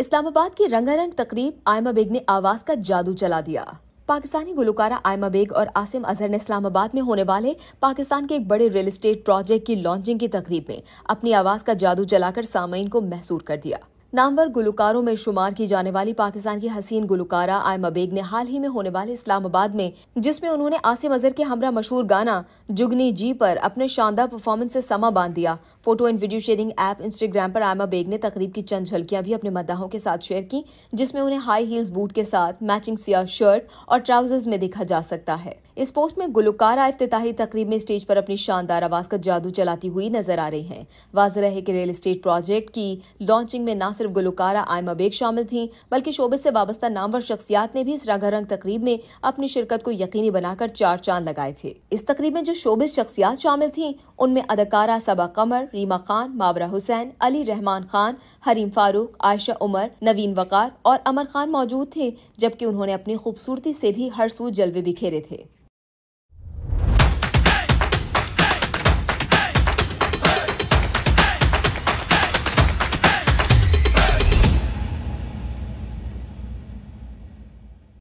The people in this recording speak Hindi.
इस्लामाबाद की रंगारंग तकरीब आयमा बेग ने आवाज का जादू चला दिया पाकिस्तानी गुलकारा आयमा बेग और आसिम अजहर ने इस्लामाबाद में होने वाले पाकिस्तान के एक बड़े रियल एस्टेट प्रोजेक्ट की लॉन्चिंग की तकरीब में अपनी आवाज का जादू चलाकर सामयीन को महसूर कर दिया नामवर गुलकारों में शुमार की जाने वाली पाकिस्तान की हसीन गुलकारा आयमा बेग ने हाल ही में होने वाले इस्लामाबाद में जिसमें उन्होंने आसिम अजहर के हमरा मशहूर गाना जुगनी जी पर अपने शानदार परफॉर्मेंस से समा बांध दिया photo and video sharing app Instagram पर आयमा बेग ने तकरीब की चंद झलकियां भी अपने मद्दाहों के साथ शेयर की जिसमें उन्हें हाई हील्स बूट के साथ मैचिंग सिया शर्ट और ट्राउजर्स में देखा जा सकता है इस पोस्ट में गुलकारा इफ्ताही तकरीब में स्टेज पर अपनी शानदार आवाज का जादू चलाती हुई नजर आ रही है वाज रहे कि रियल एस्टेट प्रोजेक्ट की लॉन्चिंग में न सिर्फ गुलकारा आयमा बेग शामिल थीं बल्कि शोबे से वाबस्ता नामवर शख्सियात ने भी इस रंगारंग तकरीब में अपनी शिरकत को यकीनी बनाकर चार चांद लगाए थे इस तकरीब में जो शोबे शख्सियात शामिल थीं उनमें अदाकारा सबा कमर रीमा खान मावरा हुसैन अली रहमान खान हरीम फारूक आयशा उमर नवीन वकार और अमर खान मौजूद थे जबकि उन्होंने अपनी खूबसूरती से भी हर सू जलवे बिखेरे थे